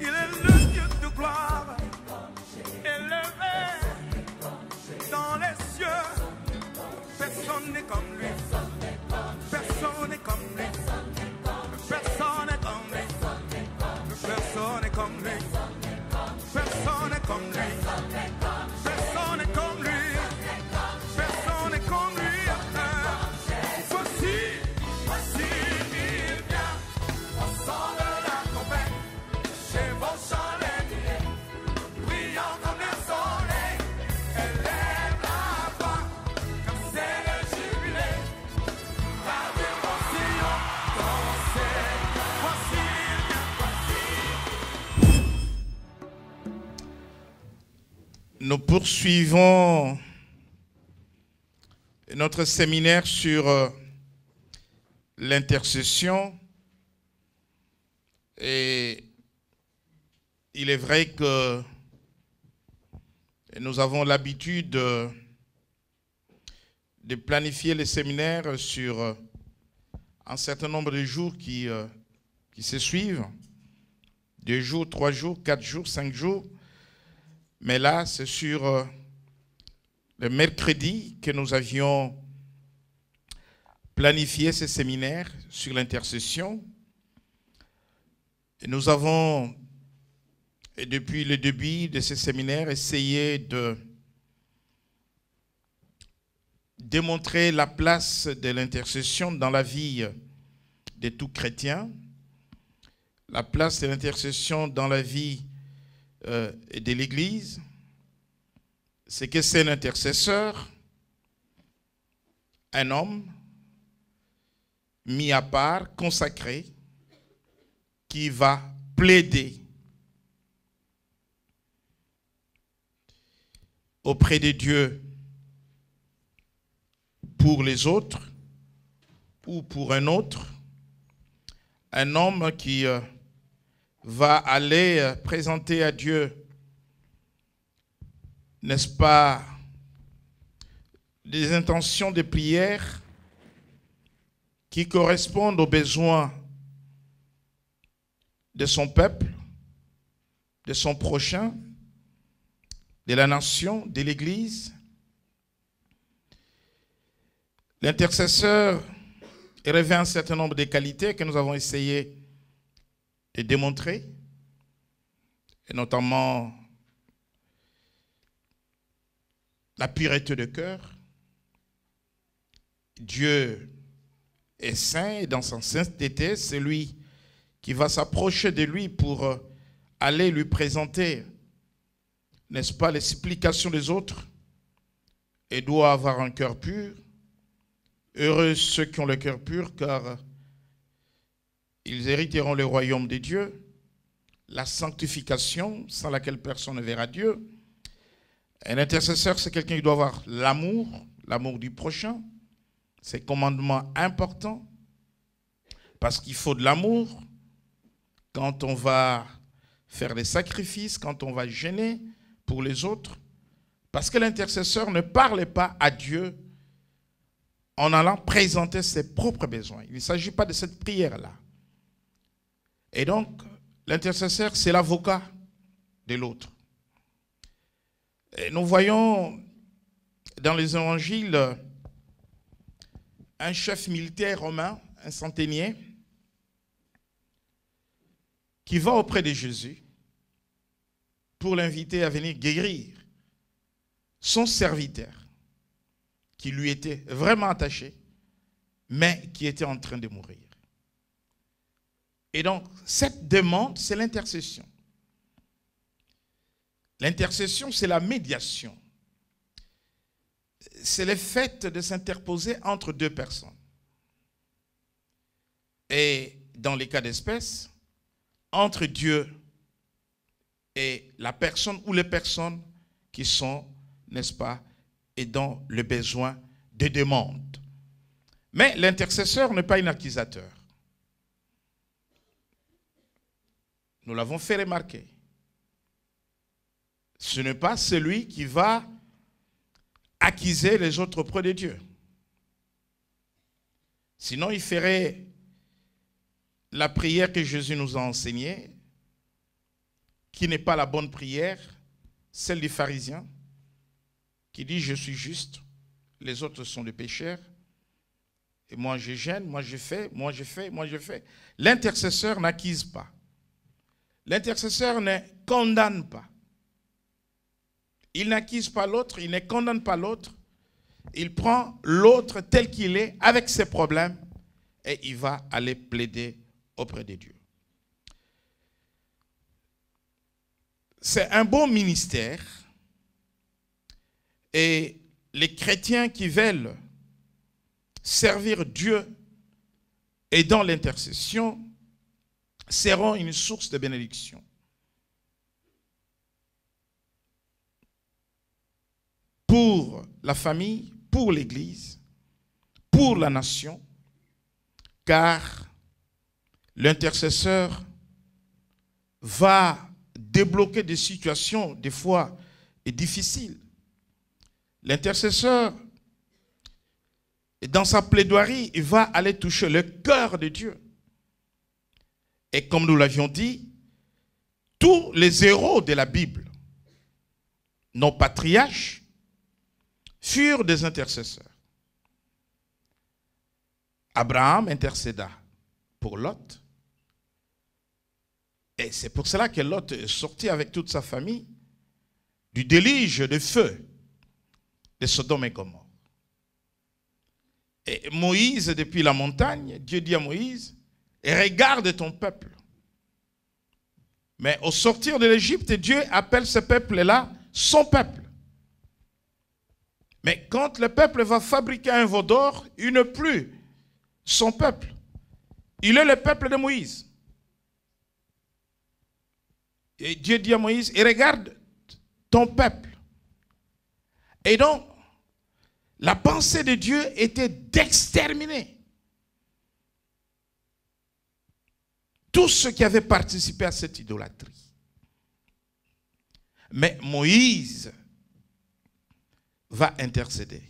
Il est le Dieu de gloire, élevé dans les cieux. Personne n'est comme lui. Nous poursuivons notre séminaire sur euh, l'intercession et il est vrai que nous avons l'habitude de planifier les séminaires sur euh, un certain nombre de jours qui, euh, qui se suivent, deux jours, trois jours, quatre jours, cinq jours. Mais là, c'est sur euh, le mercredi que nous avions planifié ce séminaire sur l'intercession. Et nous avons, depuis le début de ce séminaire, essayé de démontrer la place de l'intercession dans la vie de tout chrétien, la place de l'intercession dans la vie et euh, de l'Église, c'est que c'est l'intercesseur, un homme mis à part, consacré, qui va plaider auprès de Dieu pour les autres ou pour un autre, un homme qui... Euh, va aller euh, présenter à Dieu, n'est-ce pas, des intentions de prière qui correspondent aux besoins de son peuple, de son prochain, de la nation, de l'Église. L'intercesseur revêt un certain nombre de qualités que nous avons essayé de démontrer, et notamment la pureté de cœur. Dieu est saint et dans son sainteté, c'est lui qui va s'approcher de lui pour euh, aller lui présenter, n'est-ce pas, les supplications des autres et doit avoir un cœur pur. Heureux ceux qui ont le cœur pur, car ils hériteront le royaume de Dieu, la sanctification sans laquelle personne ne verra Dieu. Un intercesseur, c'est quelqu'un qui doit avoir l'amour, l'amour du prochain, c'est un commandement important parce qu'il faut de l'amour quand on va faire des sacrifices, quand on va gêner pour les autres, parce que l'intercesseur ne parle pas à Dieu en allant présenter ses propres besoins. Il ne s'agit pas de cette prière-là. Et donc, l'intercesseur, c'est l'avocat de l'autre. nous voyons dans les évangiles un chef militaire romain, un centenier, qui va auprès de Jésus pour l'inviter à venir guérir son serviteur qui lui était vraiment attaché, mais qui était en train de mourir. Et donc, cette demande, c'est l'intercession. L'intercession, c'est la médiation. C'est le fait de s'interposer entre deux personnes. Et dans les cas d'espèce, entre Dieu et la personne ou les personnes qui sont, n'est-ce pas, et dans le besoin de demande. Mais l'intercesseur n'est pas un accusateur. nous l'avons fait remarquer, ce n'est pas celui qui va acquiser les autres auprès de Dieu. Sinon, il ferait la prière que Jésus nous a enseignée, qui n'est pas la bonne prière, celle des pharisiens, qui dit je suis juste, les autres sont des pécheurs, et moi je gêne, moi je fais, moi je fais, moi je fais. L'intercesseur n'acquise pas. L'intercesseur ne condamne pas. Il n'acquise pas l'autre, il ne condamne pas l'autre. Il prend l'autre tel qu'il est, avec ses problèmes, et il va aller plaider auprès de Dieu. C'est un bon ministère et les chrétiens qui veulent servir Dieu et dans l'intercession seront une source de bénédiction. Pour la famille, pour l'Église, pour la nation, car l'intercesseur va débloquer des situations des fois difficiles. L'intercesseur, dans sa plaidoirie, il va aller toucher le cœur de Dieu. Et comme nous l'avions dit, tous les héros de la Bible, nos patriarches, furent des intercesseurs. Abraham intercéda pour Lot. Et c'est pour cela que Lot est sorti avec toute sa famille du délige de feu de Sodome et Gomorre. Et Moïse, depuis la montagne, Dieu dit à Moïse, et regarde ton peuple. Mais au sortir de l'Égypte, Dieu appelle ce peuple-là son peuple. Mais quand le peuple va fabriquer un veau d'or, il ne plus son peuple. Il est le peuple de Moïse. Et Dieu dit à Moïse, et regarde ton peuple. Et donc, la pensée de Dieu était d'exterminer tous ceux qui avaient participé à cette idolâtrie. Mais Moïse va intercéder.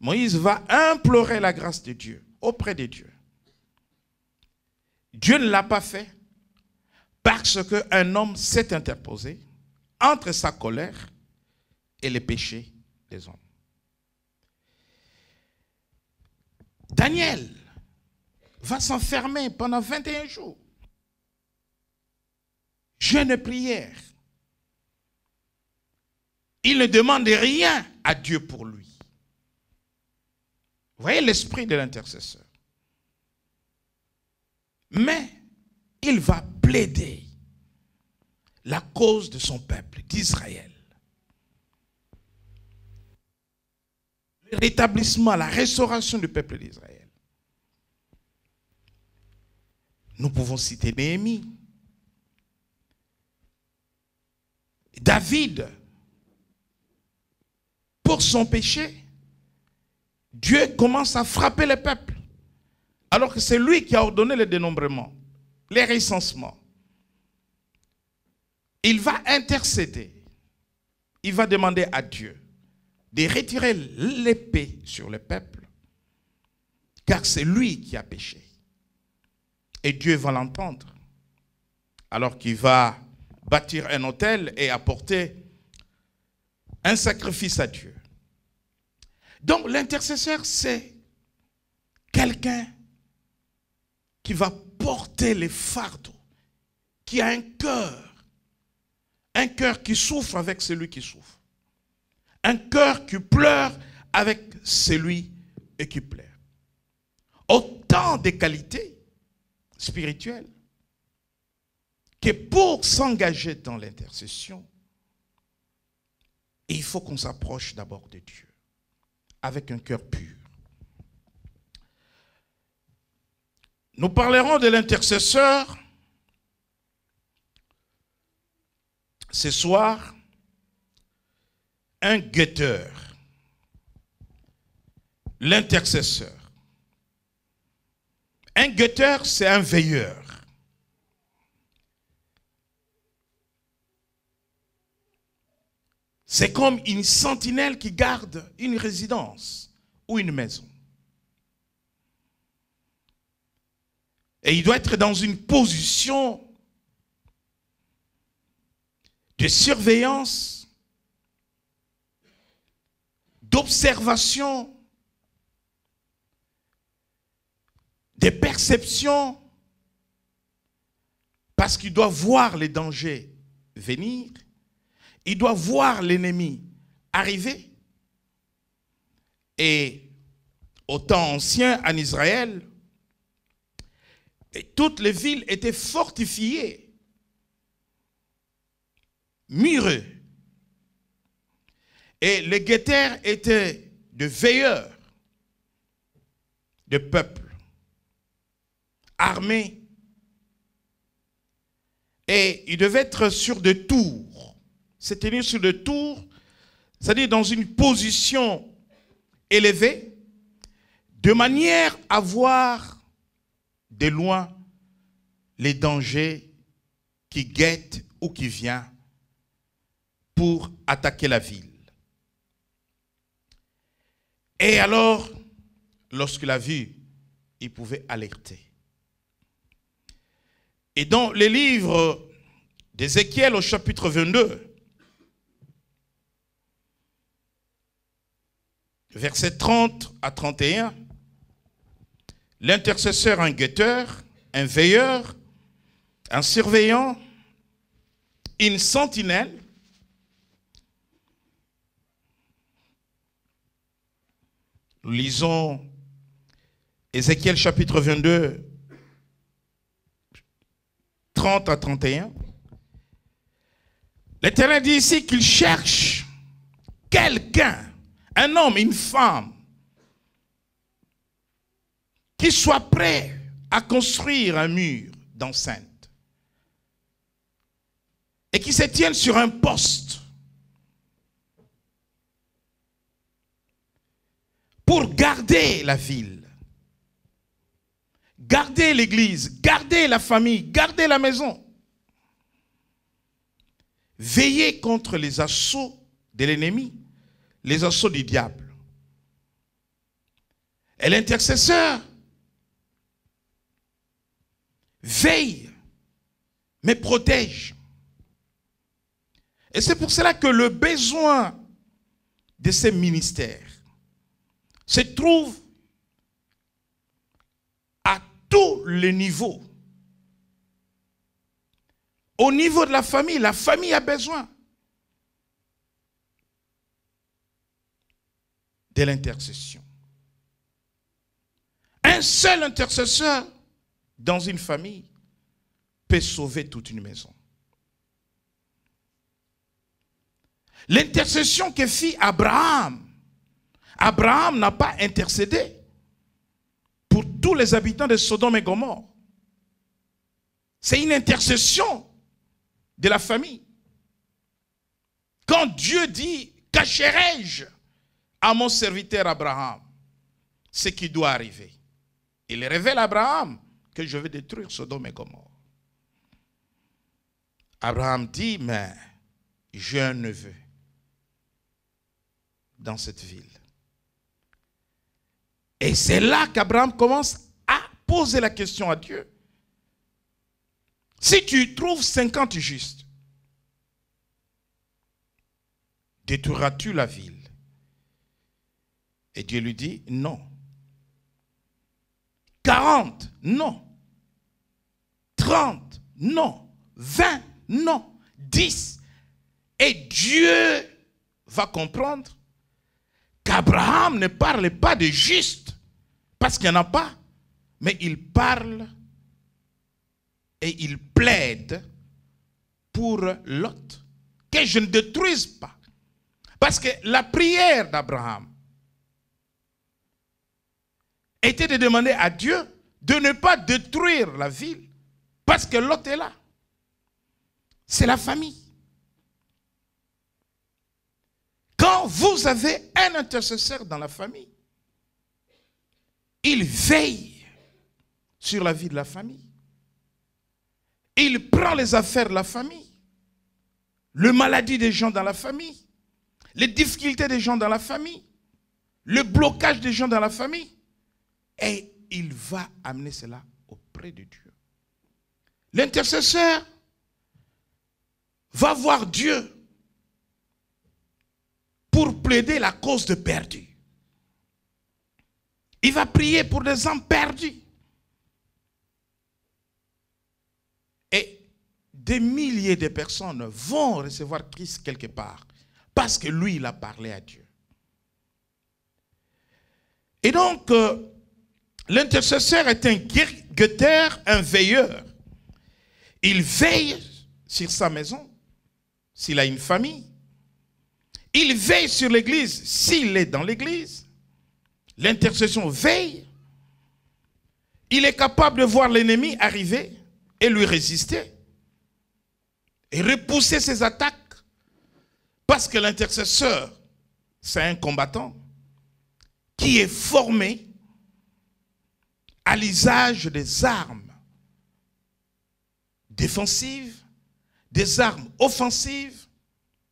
Moïse va implorer la grâce de Dieu auprès de Dieu. Dieu ne l'a pas fait parce qu'un homme s'est interposé entre sa colère et les péchés des hommes. Daniel va s'enfermer pendant 21 jours. Je ne prière. Il ne demande rien à Dieu pour lui. Vous voyez l'esprit de l'intercesseur. Mais il va plaider la cause de son peuple, d'Israël. Le rétablissement, la restauration du peuple d'Israël. Nous pouvons citer Néhémie. David, pour son péché, Dieu commence à frapper le peuple. Alors que c'est lui qui a ordonné le dénombrement, les recensements. Il va intercéder. Il va demander à Dieu de retirer l'épée sur le peuple. Car c'est lui qui a péché. Et Dieu va l'entendre. Alors qu'il va bâtir un autel et apporter un sacrifice à Dieu. Donc l'intercesseur, c'est quelqu'un qui va porter les fardeaux, qui a un cœur, un cœur qui souffre avec celui qui souffre, un cœur qui pleure avec celui et qui pleure. Autant de qualités spirituel, que pour s'engager dans l'intercession, il faut qu'on s'approche d'abord de Dieu avec un cœur pur. Nous parlerons de l'intercesseur ce soir, un guetteur, l'intercesseur. Un guetteur, c'est un veilleur. C'est comme une sentinelle qui garde une résidence ou une maison. Et il doit être dans une position de surveillance, d'observation des perceptions parce qu'il doit voir les dangers venir, il doit voir l'ennemi arriver. Et au temps ancien, en Israël, toutes les villes étaient fortifiées, murées. Et les guetteurs étaient de veilleurs de peuple armé Et il devait être sur des tours. Se tenir sur des tours, c'est-à-dire dans une position élevée, de manière à voir de loin les dangers qui guettent ou qui viennent pour attaquer la ville. Et alors, lorsqu'il a vu, il pouvait alerter. Et dans les livres d'Ézéchiel au chapitre 22, versets 30 à 31, l'intercesseur, un guetteur, un veilleur, un surveillant, une sentinelle, Nous lisons Ézéchiel chapitre 22, 30 à 31, l'Éternel dit ici qu'il cherche quelqu'un, un homme, une femme, qui soit prêt à construire un mur d'enceinte et qui se tienne sur un poste pour garder la ville Gardez l'église, gardez la famille, gardez la maison. Veillez contre les assauts de l'ennemi, les assauts du diable. Et l'intercesseur veille, mais protège. Et c'est pour cela que le besoin de ces ministères se trouve tous les niveaux. Au niveau de la famille, la famille a besoin de l'intercession. Un seul intercesseur dans une famille peut sauver toute une maison. L'intercession que fit Abraham, Abraham n'a pas intercédé pour tous les habitants de Sodome et Gomorre. C'est une intercession de la famille. Quand Dieu dit, cacherai-je à mon serviteur Abraham ce qui doit arriver Il révèle à Abraham que je vais détruire Sodome et Gomorre. Abraham dit, mais j'ai un neveu dans cette ville. Et c'est là qu'Abraham commence à poser la question à Dieu. Si tu trouves 50 justes, détruiras-tu la ville Et Dieu lui dit, non. 40, non. 30, non. 20, non. 10. Et Dieu va comprendre Abraham ne parle pas de juste, parce qu'il n'y en a pas, mais il parle et il plaide pour Lot, que je ne détruise pas. Parce que la prière d'Abraham était de demander à Dieu de ne pas détruire la ville, parce que l'autre est là. C'est la famille. vous avez un intercesseur dans la famille, il veille sur la vie de la famille. Il prend les affaires de la famille, le maladie des gens dans la famille, les difficultés des gens dans la famille, le blocage des gens dans la famille, et il va amener cela auprès de Dieu. L'intercesseur va voir Dieu pour plaider la cause de perdus. Il va prier pour des hommes perdus. Et des milliers de personnes vont recevoir Christ quelque part parce que lui, il a parlé à Dieu. Et donc, euh, l'intercesseur est un guetteur, un veilleur. Il veille sur sa maison, s'il a une famille, il veille sur l'Église s'il est dans l'Église. L'intercession veille. Il est capable de voir l'ennemi arriver et lui résister. Et repousser ses attaques. Parce que l'intercesseur, c'est un combattant qui est formé à l'usage des armes défensives, des armes offensives,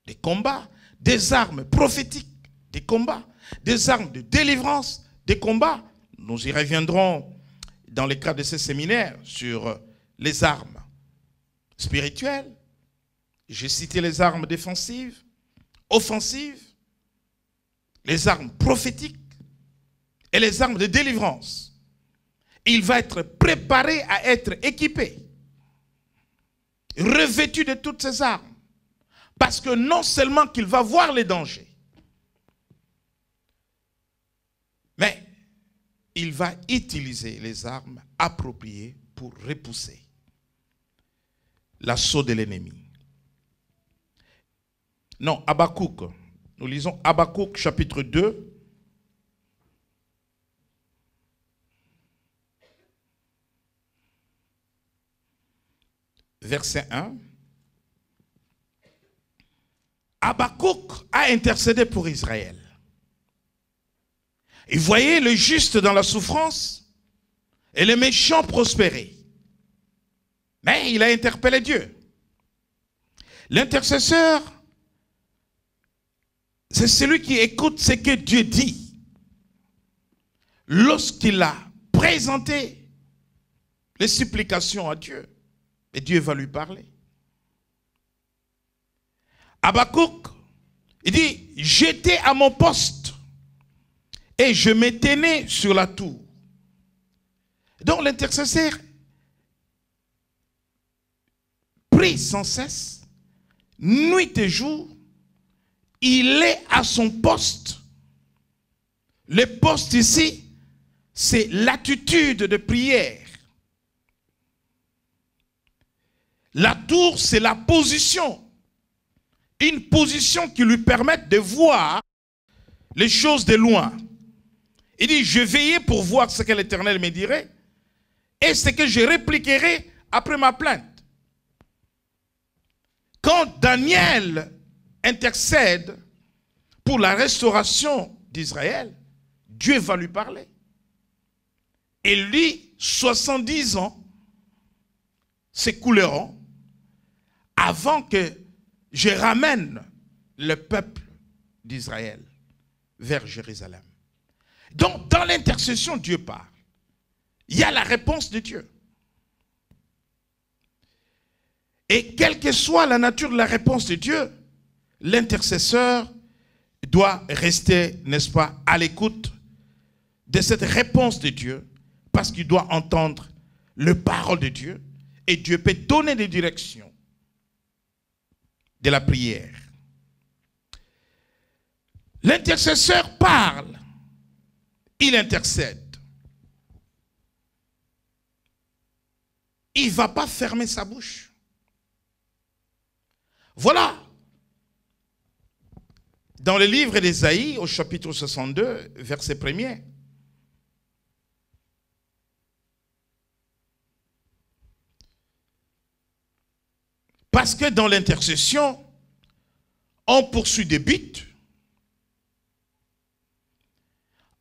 des combats des armes prophétiques, des combats, des armes de délivrance, des combats. Nous y reviendrons dans le cadre de ce séminaire sur les armes spirituelles. J'ai cité les armes défensives, offensives, les armes prophétiques et les armes de délivrance. Il va être préparé à être équipé, revêtu de toutes ces armes. Parce que non seulement qu'il va voir les dangers, mais il va utiliser les armes appropriées pour repousser l'assaut de l'ennemi. Non, Abakouk. Nous lisons Abakouk chapitre 2. Verset 1. Abakouk a intercédé pour Israël. Il voyait le juste dans la souffrance et les méchants prospérer. Mais il a interpellé Dieu. L'intercesseur, c'est celui qui écoute ce que Dieu dit. Lorsqu'il a présenté les supplications à Dieu, et Dieu va lui parler. Abakouk, il dit, j'étais à mon poste et je me tenais sur la tour. Donc l'intercesseur prie sans cesse, nuit et jour, il est à son poste. Le poste ici, c'est l'attitude de prière. La tour, c'est la position une position qui lui permette de voir les choses de loin. Il dit, je veillais pour voir ce que l'Éternel me dirait et ce que je répliquerai après ma plainte. Quand Daniel intercède pour la restauration d'Israël, Dieu va lui parler. Et lui, 70 ans s'écouleront avant que je ramène le peuple d'Israël vers Jérusalem. Donc, dans l'intercession, Dieu parle. Il y a la réponse de Dieu. Et quelle que soit la nature de la réponse de Dieu, l'intercesseur doit rester, n'est-ce pas, à l'écoute de cette réponse de Dieu, parce qu'il doit entendre le parole de Dieu, et Dieu peut donner des directions de la prière. L'intercesseur parle, il intercède. Il ne va pas fermer sa bouche. Voilà. Dans le livre d'Ésaïe, au chapitre 62, verset 1er, Parce que dans l'intercession, on poursuit des buts.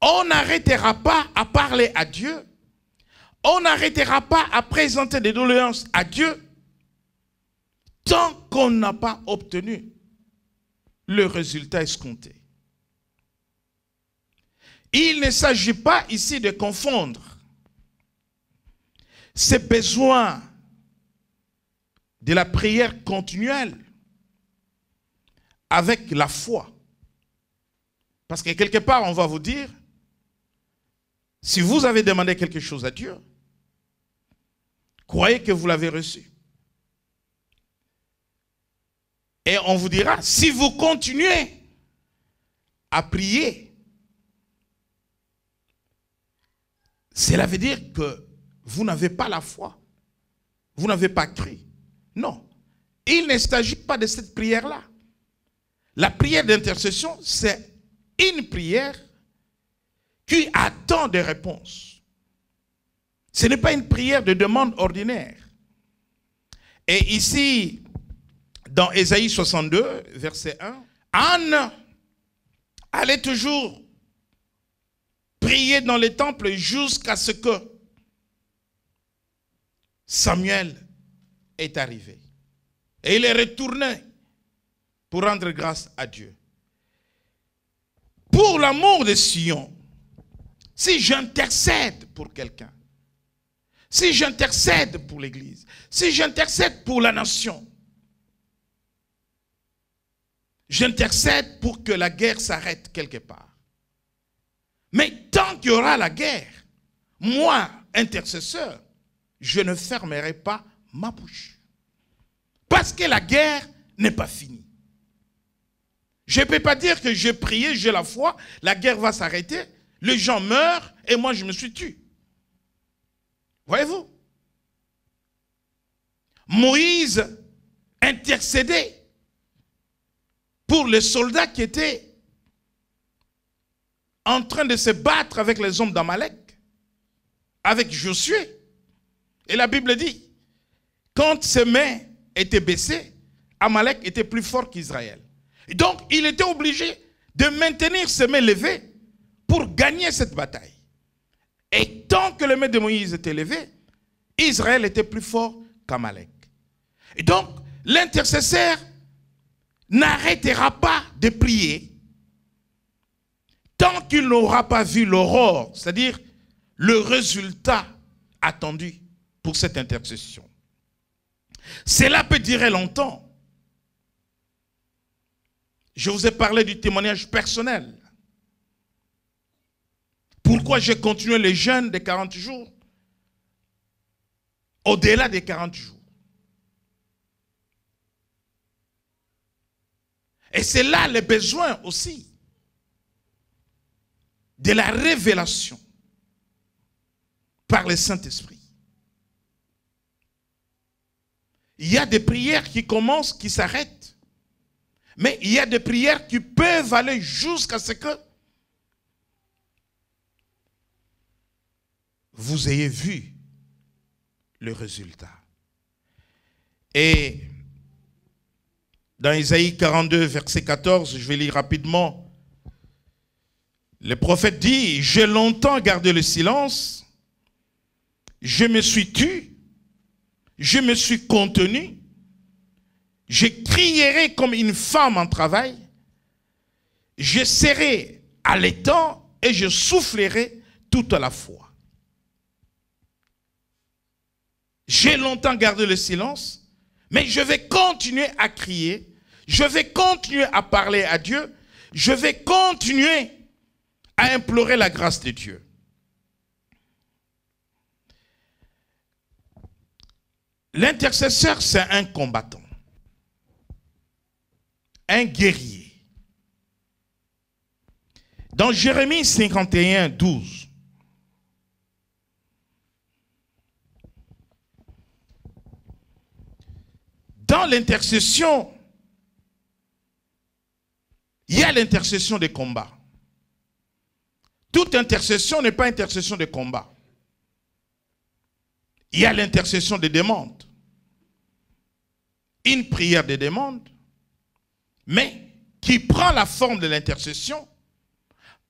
On n'arrêtera pas à parler à Dieu. On n'arrêtera pas à présenter des doléances à Dieu tant qu'on n'a pas obtenu le résultat escompté. Il ne s'agit pas ici de confondre ces besoins de la prière continuelle avec la foi. Parce que quelque part, on va vous dire, si vous avez demandé quelque chose à Dieu, croyez que vous l'avez reçu. Et on vous dira, si vous continuez à prier, cela veut dire que vous n'avez pas la foi. Vous n'avez pas cru. Non. Il ne s'agit pas de cette prière-là. La prière d'intercession, c'est une prière qui attend des réponses. Ce n'est pas une prière de demande ordinaire. Et ici, dans Ésaïe 62, verset 1, Anne allait toujours prier dans le temple jusqu'à ce que Samuel est arrivé. Et il est retourné pour rendre grâce à Dieu. Pour l'amour de Sion, si j'intercède pour quelqu'un, si j'intercède pour l'Église, si j'intercède pour la nation, j'intercède pour que la guerre s'arrête quelque part. Mais tant qu'il y aura la guerre, moi, intercesseur, je ne fermerai pas ma bouche. Parce que la guerre n'est pas finie. Je ne peux pas dire que j'ai prié, j'ai la foi, la guerre va s'arrêter, les gens meurent et moi je me suis tué. Voyez-vous Moïse intercédait pour les soldats qui étaient en train de se battre avec les hommes d'Amalek, avec Josué. Et la Bible dit, quand ses mains étaient baissées, Amalek était plus fort qu'Israël. Donc, il était obligé de maintenir ses mains levées pour gagner cette bataille. Et tant que les mains de Moïse étaient levées, Israël était plus fort qu'Amalek. Et donc, l'intercesseur n'arrêtera pas de prier tant qu'il n'aura pas vu l'aurore, c'est-à-dire le résultat attendu pour cette intercession. Cela peut durer longtemps. Je vous ai parlé du témoignage personnel. Pourquoi j'ai continué le jeûne des 40 jours au-delà des 40 jours Et c'est là le besoin aussi de la révélation par le Saint-Esprit. Il y a des prières qui commencent, qui s'arrêtent. Mais il y a des prières qui peuvent aller jusqu'à ce que vous ayez vu le résultat. Et dans Isaïe 42, verset 14, je vais lire rapidement. Le prophète dit, j'ai longtemps gardé le silence, je me suis tué, je me suis contenu, je crierai comme une femme en travail, je serai l'étang et je soufflerai tout à la fois. J'ai longtemps gardé le silence, mais je vais continuer à crier, je vais continuer à parler à Dieu, je vais continuer à implorer la grâce de Dieu. L'intercesseur, c'est un combattant, un guerrier. Dans Jérémie 51, 12, dans l'intercession, il y a l'intercession des combats. Toute intercession n'est pas intercession de combat. Il y a l'intercession des demandes une prière de demande, mais qui prend la forme de l'intercession,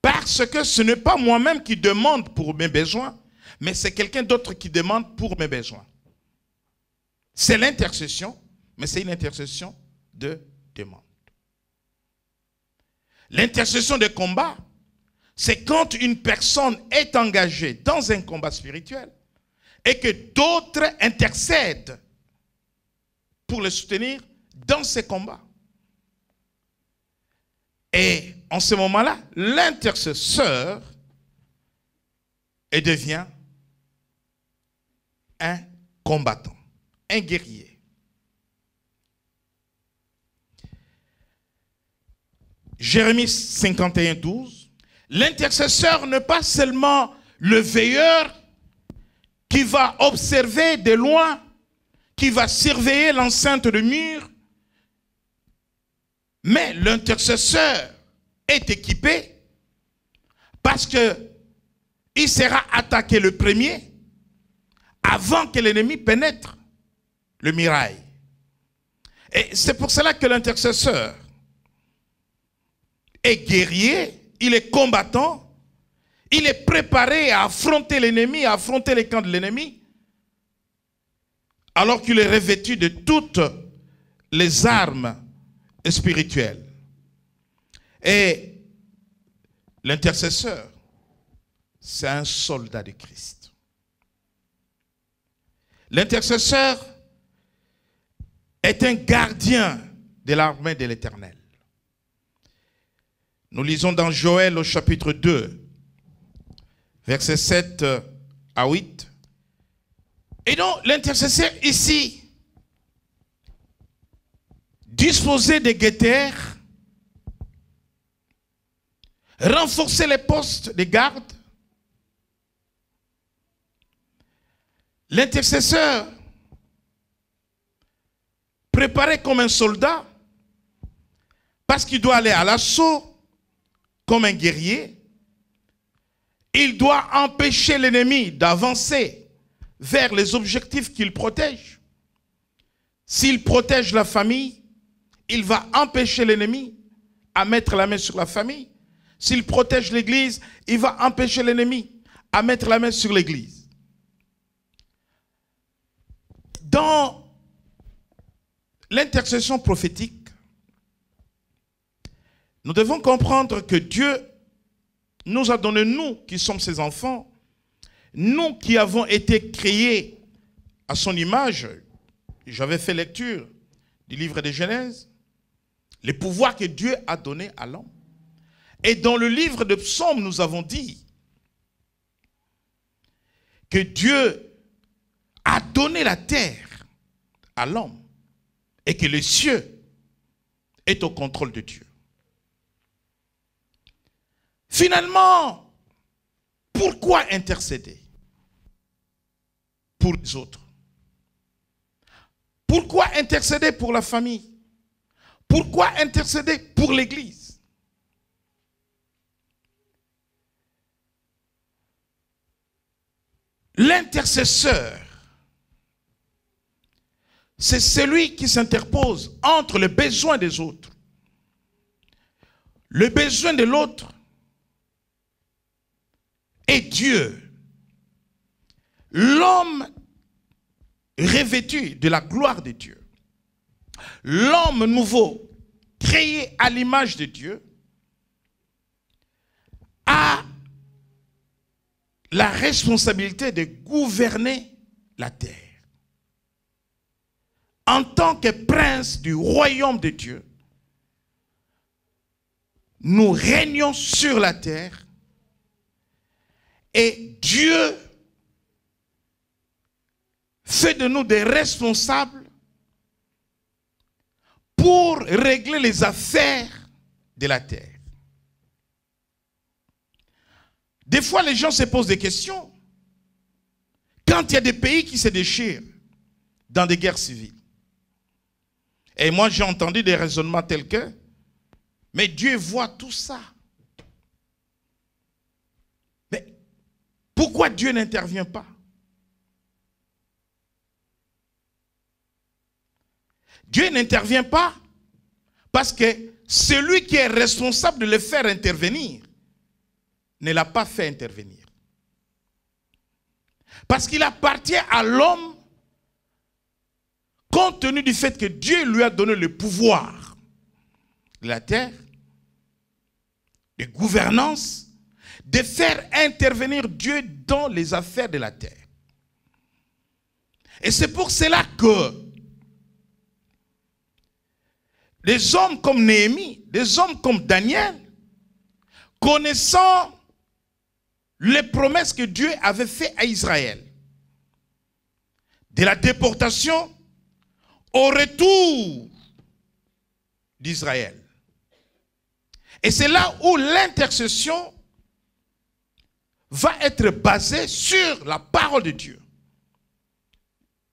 parce que ce n'est pas moi-même qui demande pour mes besoins, mais c'est quelqu'un d'autre qui demande pour mes besoins. C'est l'intercession, mais c'est une intercession de demande. L'intercession de combat, c'est quand une personne est engagée dans un combat spirituel et que d'autres intercèdent pour le soutenir dans ces combats. Et en ce moment-là, l'intercesseur devient un combattant, un guerrier. Jérémie 51, 12. L'intercesseur n'est pas seulement le veilleur qui va observer de loin qui va surveiller l'enceinte de mur, mais l'intercesseur est équipé parce que il sera attaqué le premier avant que l'ennemi pénètre le mirail. Et c'est pour cela que l'intercesseur est guerrier, il est combattant, il est préparé à affronter l'ennemi, à affronter les camps de l'ennemi, alors qu'il est revêtu de toutes les armes spirituelles. Et l'intercesseur, c'est un soldat de Christ. L'intercesseur est un gardien de l'armée de l'Éternel. Nous lisons dans Joël au chapitre 2, versets 7 à 8. Et donc, l'intercesseur ici, disposer des guetteurs, renforcer les postes de garde. L'intercesseur, préparé comme un soldat, parce qu'il doit aller à l'assaut comme un guerrier, il doit empêcher l'ennemi d'avancer vers les objectifs qu'il protège. S'il protège la famille, il va empêcher l'ennemi à mettre la main sur la famille. S'il protège l'Église, il va empêcher l'ennemi à mettre la main sur l'Église. Dans l'intercession prophétique, nous devons comprendre que Dieu nous a donné, nous qui sommes ses enfants, nous qui avons été créés à son image, j'avais fait lecture du livre de Genèse, les pouvoirs que Dieu a donnés à l'homme. Et dans le livre de Psaume, nous avons dit que Dieu a donné la terre à l'homme et que les cieux est au contrôle de Dieu. Finalement, pourquoi intercéder les autres. Pourquoi intercéder pour la famille Pourquoi intercéder pour l'Église L'intercesseur, c'est celui qui s'interpose entre les besoin des autres, le besoin de l'autre et Dieu. L'homme revêtu de la gloire de Dieu. L'homme nouveau, créé à l'image de Dieu, a la responsabilité de gouverner la terre. En tant que prince du royaume de Dieu, nous régnons sur la terre et Dieu fait de nous des responsables pour régler les affaires de la terre. Des fois, les gens se posent des questions. Quand il y a des pays qui se déchirent dans des guerres civiles, et moi j'ai entendu des raisonnements tels que, mais Dieu voit tout ça. Mais pourquoi Dieu n'intervient pas Dieu n'intervient pas parce que celui qui est responsable de le faire intervenir ne l'a pas fait intervenir. Parce qu'il appartient à l'homme compte tenu du fait que Dieu lui a donné le pouvoir de la terre, de gouvernance, de faire intervenir Dieu dans les affaires de la terre. Et c'est pour cela que des hommes comme Néhémie, des hommes comme Daniel, connaissant les promesses que Dieu avait faites à Israël, de la déportation au retour d'Israël. Et c'est là où l'intercession va être basée sur la parole de Dieu.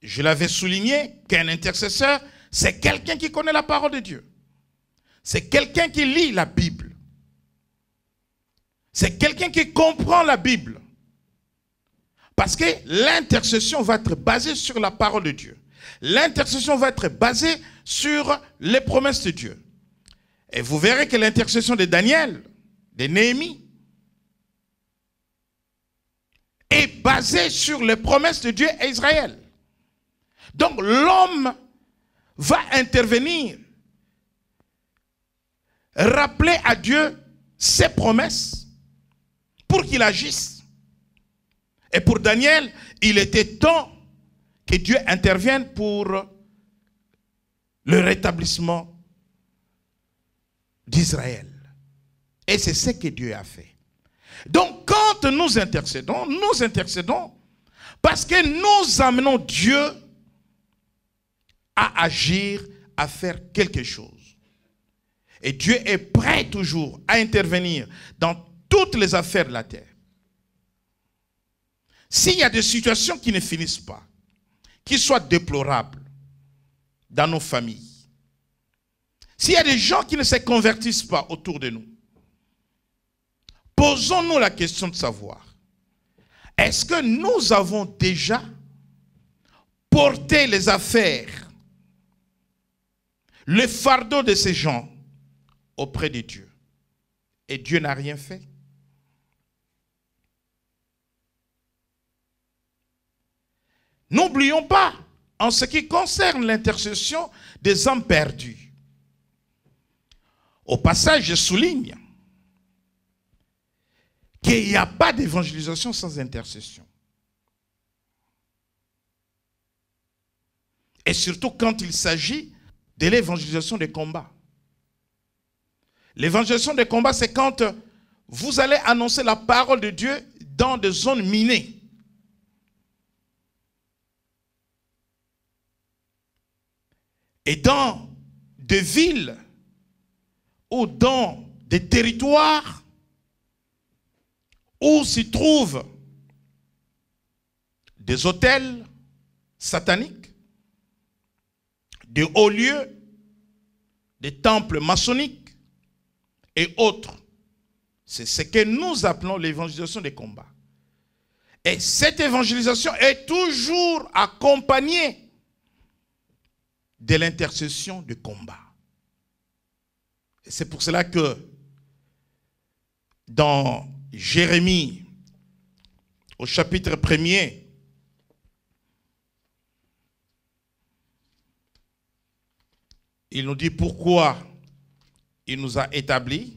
Je l'avais souligné qu'un intercesseur c'est quelqu'un qui connaît la parole de Dieu. C'est quelqu'un qui lit la Bible. C'est quelqu'un qui comprend la Bible. Parce que l'intercession va être basée sur la parole de Dieu. L'intercession va être basée sur les promesses de Dieu. Et vous verrez que l'intercession de Daniel, de Néhémie, est basée sur les promesses de Dieu à Israël. Donc l'homme va intervenir, rappeler à Dieu ses promesses pour qu'il agisse. Et pour Daniel, il était temps que Dieu intervienne pour le rétablissement d'Israël. Et c'est ce que Dieu a fait. Donc quand nous intercédons, nous intercédons parce que nous amenons Dieu à agir, à faire quelque chose. Et Dieu est prêt toujours à intervenir dans toutes les affaires de la terre. S'il y a des situations qui ne finissent pas, qui soient déplorables dans nos familles, s'il y a des gens qui ne se convertissent pas autour de nous, posons-nous la question de savoir, est-ce que nous avons déjà porté les affaires le fardeau de ces gens auprès de Dieu. Et Dieu n'a rien fait. N'oublions pas, en ce qui concerne l'intercession des hommes perdus, au passage, je souligne qu'il n'y a pas d'évangélisation sans intercession. Et surtout quand il s'agit l'évangélisation des combats. L'évangélisation des combats, c'est quand euh, vous allez annoncer la parole de Dieu dans des zones minées. Et dans des villes ou dans des territoires où s'y trouvent des hôtels sataniques, des hauts lieux des temples maçonniques et autres. C'est ce que nous appelons l'évangélisation des combats. Et cette évangélisation est toujours accompagnée de l'intercession combats. Et C'est pour cela que dans Jérémie, au chapitre 1er, Il nous dit pourquoi il nous a établi.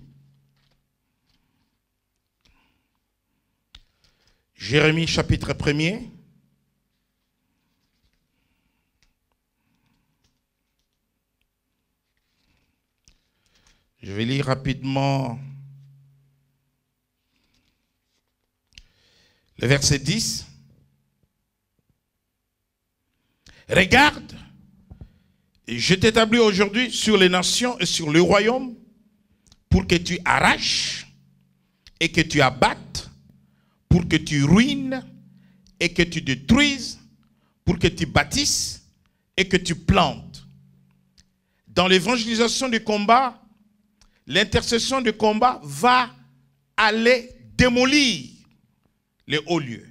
Jérémie chapitre 1er. Je vais lire rapidement le verset 10. Regarde, je t'établis aujourd'hui sur les nations et sur le royaume pour que tu arraches et que tu abattes, pour que tu ruines et que tu détruises, pour que tu bâtisses et que tu plantes. Dans l'évangélisation du combat, l'intercession du combat va aller démolir les hauts lieux,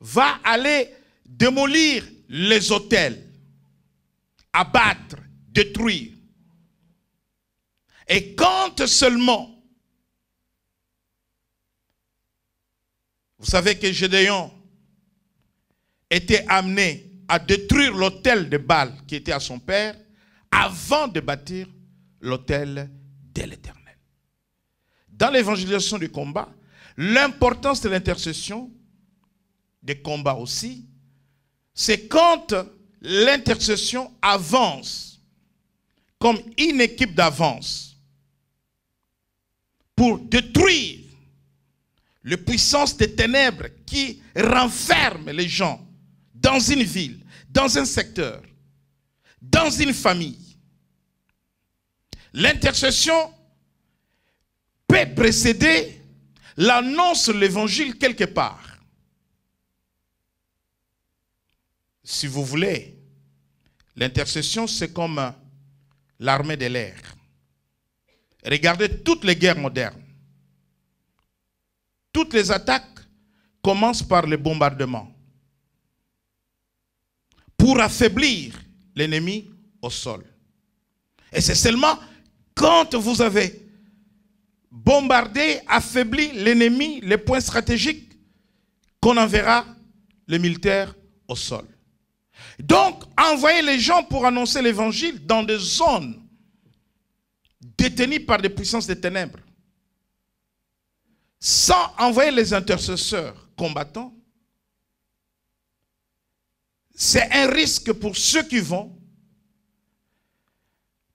va aller démolir les hôtels, abattre, détruire. Et quand seulement, vous savez que Gédéon était amené à détruire l'autel de Baal qui était à son père avant de bâtir l'autel de l'Éternel. Dans l'évangélisation du combat, l'importance de l'intercession, des combats aussi, c'est quand l'intercession avance comme une équipe d'avance pour détruire les puissances des ténèbres qui renferment les gens dans une ville, dans un secteur, dans une famille. L'intercession peut précéder l'annonce de l'évangile quelque part. Si vous voulez, L'intercession, c'est comme euh, l'armée de l'air. Regardez toutes les guerres modernes. Toutes les attaques commencent par le bombardement pour affaiblir l'ennemi au sol. Et c'est seulement quand vous avez bombardé, affaibli l'ennemi, les points stratégiques, qu'on enverra le militaire au sol. Donc, envoyer les gens pour annoncer l'évangile dans des zones détenues par des puissances des ténèbres, sans envoyer les intercesseurs combattants, c'est un risque pour ceux qui vont,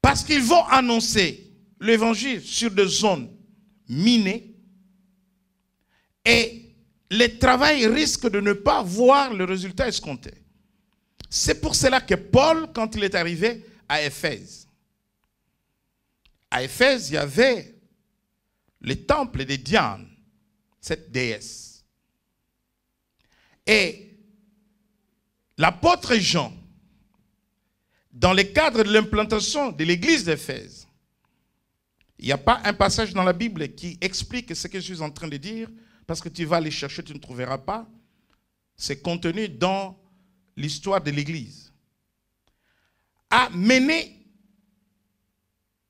parce qu'ils vont annoncer l'évangile sur des zones minées, et le travail risque de ne pas voir le résultat escompté. C'est pour cela que Paul, quand il est arrivé à Éphèse, à Éphèse, il y avait le temple de Diane, cette déesse. Et l'apôtre Jean, dans le cadre de l'implantation de l'église d'Éphèse, il n'y a pas un passage dans la Bible qui explique ce que je suis en train de dire, parce que tu vas aller chercher, tu ne trouveras pas. C'est contenu dans l'histoire de l'Église, a mené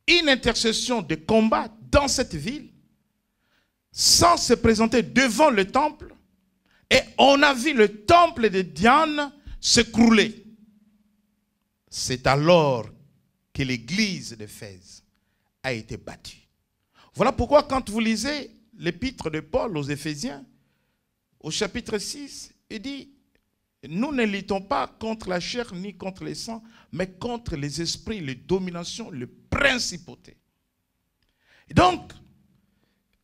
une intercession de combat dans cette ville sans se présenter devant le temple. Et on a vu le temple de Diane s'écrouler. C'est alors que l'église d'Éphèse a été battue. Voilà pourquoi quand vous lisez l'épître de Paul aux Éphésiens, au chapitre 6, il dit, nous ne luttons pas contre la chair ni contre les sangs, mais contre les esprits, les dominations, les principautés. donc,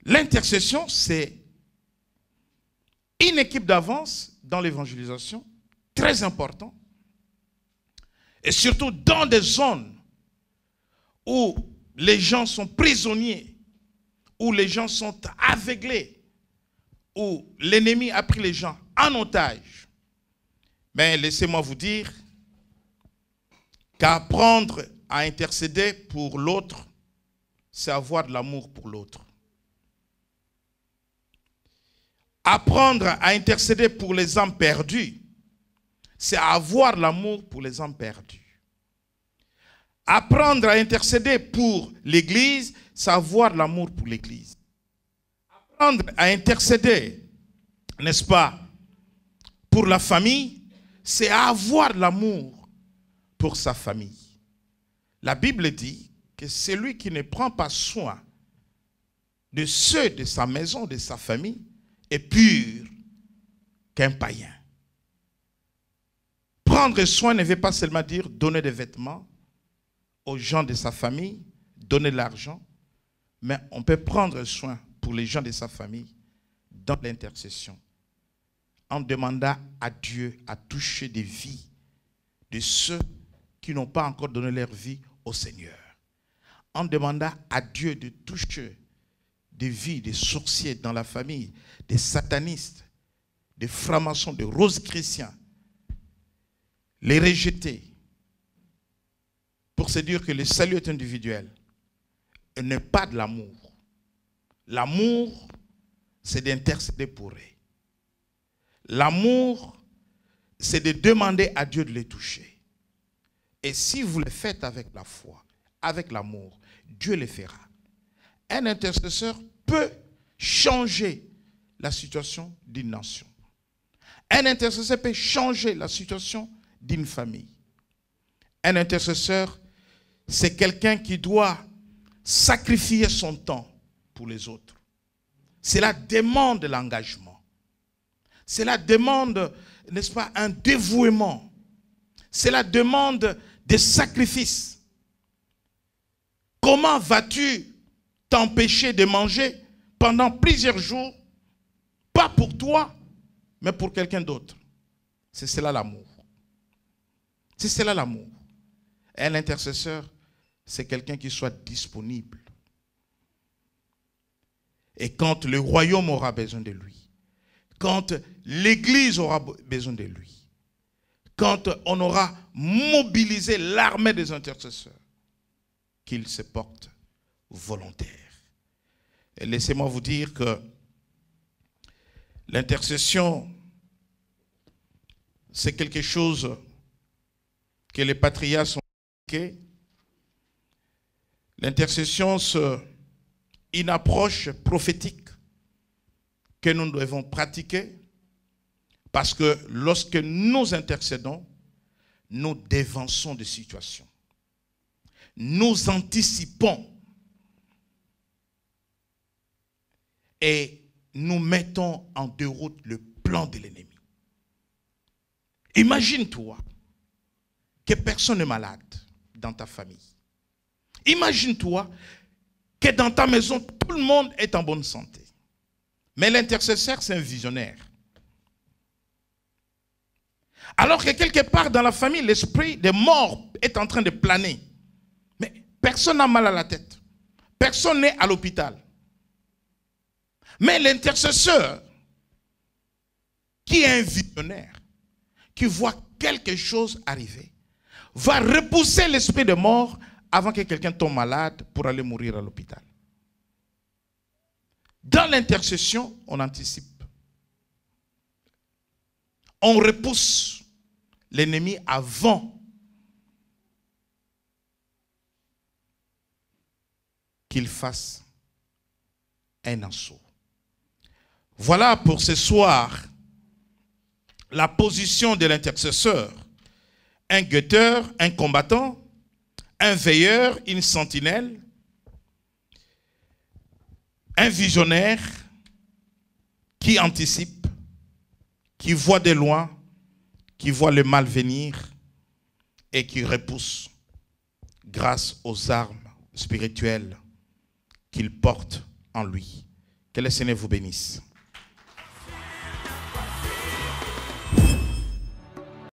l'intercession, c'est une équipe d'avance dans l'évangélisation, très important, et surtout dans des zones où les gens sont prisonniers, où les gens sont aveuglés, où l'ennemi a pris les gens en otage mais laissez-moi vous dire qu'apprendre à intercéder pour l'autre, c'est avoir de l'amour pour l'autre. Apprendre à intercéder pour les hommes perdus, c'est avoir l'amour pour les hommes perdus. Apprendre à intercéder pour l'Église, c'est avoir l'amour pour l'Église. Apprendre à intercéder, n'est-ce pas, pour la famille, c'est avoir l'amour pour sa famille. La Bible dit que celui qui ne prend pas soin de ceux de sa maison, de sa famille, est pur qu'un païen. Prendre soin ne veut pas seulement dire donner des vêtements aux gens de sa famille, donner de l'argent, mais on peut prendre soin pour les gens de sa famille dans l'intercession. On demanda à Dieu à toucher des vies de ceux qui n'ont pas encore donné leur vie au Seigneur. On demanda à Dieu de toucher des vies des sorciers dans la famille, des satanistes, des francs-maçons, des roses chrétiens, les rejeter, pour se dire que le salut est individuel et n'est pas de l'amour. L'amour, c'est d'intercéder pour eux. L'amour, c'est de demander à Dieu de les toucher. Et si vous le faites avec la foi, avec l'amour, Dieu le fera. Un intercesseur peut changer la situation d'une nation. Un intercesseur peut changer la situation d'une famille. Un intercesseur, c'est quelqu'un qui doit sacrifier son temps pour les autres. Cela demande l'engagement. Cela demande, n'est-ce pas, un dévouement. Cela demande des sacrifices. Comment vas-tu t'empêcher de manger pendant plusieurs jours, pas pour toi, mais pour quelqu'un d'autre C'est cela l'amour. C'est cela l'amour. Un intercesseur, c'est quelqu'un qui soit disponible. Et quand le royaume aura besoin de lui, quand l'Église aura besoin de lui, quand on aura mobilisé l'armée des intercesseurs, qu'il se porte volontaire. Laissez-moi vous dire que l'intercession, c'est quelque chose que les patriarches ont expliqué. L'intercession, c'est une approche prophétique que nous devons pratiquer parce que lorsque nous intercédons, nous dévançons des situations. Nous anticipons et nous mettons en déroute le plan de l'ennemi. Imagine-toi que personne n'est malade dans ta famille. Imagine-toi que dans ta maison, tout le monde est en bonne santé. Mais l'intercesseur, c'est un visionnaire. Alors que quelque part dans la famille, l'esprit de mort est en train de planer. Mais personne n'a mal à la tête. Personne n'est à l'hôpital. Mais l'intercesseur, qui est un visionnaire, qui voit quelque chose arriver, va repousser l'esprit de mort avant que quelqu'un tombe malade pour aller mourir à l'hôpital. Dans l'intercession, on anticipe. On repousse l'ennemi avant qu'il fasse un assaut. Voilà pour ce soir la position de l'intercesseur. Un guetteur, un combattant, un veilleur, une sentinelle, un visionnaire qui anticipe, qui voit de loin, qui voit le mal venir et qui repousse grâce aux armes spirituelles qu'il porte en lui. Que le Seigneur vous bénisse.